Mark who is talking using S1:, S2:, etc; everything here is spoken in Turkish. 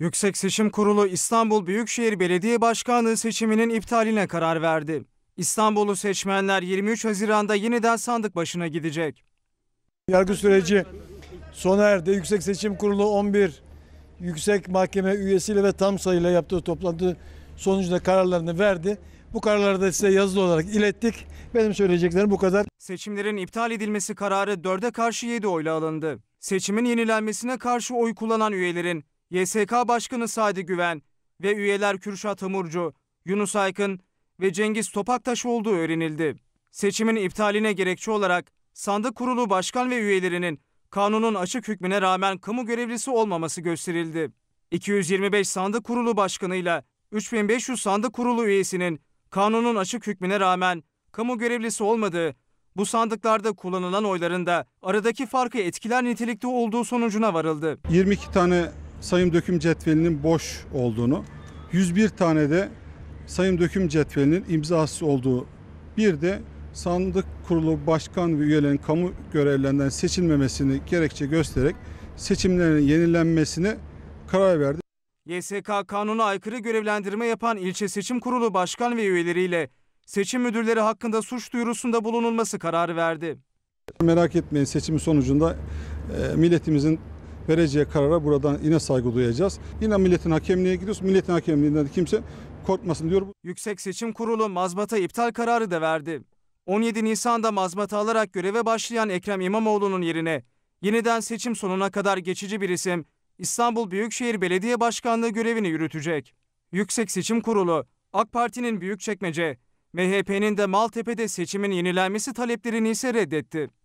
S1: Yüksek Seçim Kurulu İstanbul Büyükşehir Belediye Başkanlığı seçiminin iptaline karar verdi. İstanbul'u seçmenler 23 Haziran'da yeniden sandık başına gidecek. Yargı süreci sona erdi. Yüksek Seçim Kurulu 11 Yüksek Mahkeme üyesiyle ve tam
S2: sayıyla yaptığı toplantı sonucunda kararlarını verdi. Bu kararları da size yazılı olarak ilettik. Benim söyleyeceklerim bu kadar.
S1: Seçimlerin iptal edilmesi kararı 4'e karşı 7 oyla alındı. Seçimin yenilenmesine karşı oy kullanan üyelerin YSK Başkanı Sadi Güven ve üyeler Kürşat Hamurcu, Yunus Aykın ve Cengiz Topaktaş olduğu öğrenildi. Seçimin iptaline gerekçe olarak sandık kurulu başkan ve üyelerinin kanunun açık hükmüne rağmen kamu görevlisi olmaması gösterildi. 225 sandık kurulu başkanıyla 3500 sandık kurulu üyesinin kanunun açık hükmüne rağmen kamu görevlisi olmadığı, bu sandıklarda kullanılan oyların da aradaki farkı etkiler nitelikte olduğu sonucuna varıldı.
S2: 22 tane sayım döküm cetvelinin boş olduğunu, 101 tane de sayım döküm cetvelinin imzası olduğu, bir de sandık kurulu başkan ve üyelerin kamu görevlerinden seçilmemesini gerekçe göstererek seçimlerin yenilenmesine karar verdi.
S1: YSK kanuna aykırı görevlendirme yapan ilçe seçim kurulu başkan ve üyeleriyle seçim müdürleri hakkında suç duyurusunda bulunulması kararı verdi.
S2: Merak etmeyin seçim sonucunda e, milletimizin vereceği karara buradan yine saygı duyacağız. Yine milletin hakemliğe gidiyoruz. Milletin hakemliğinden kimse korkmasın diyor.
S1: Yüksek Seçim Kurulu mazbata iptal kararı da verdi. 17 Nisan'da mazbata alarak göreve başlayan Ekrem İmamoğlu'nun yerine yeniden seçim sonuna kadar geçici bir isim İstanbul Büyükşehir Belediye Başkanlığı görevini yürütecek. Yüksek Seçim Kurulu, AK Parti'nin Büyükçekmece, MHP'nin de Maltepe'de seçimin yenilenmesi taleplerini ise reddetti.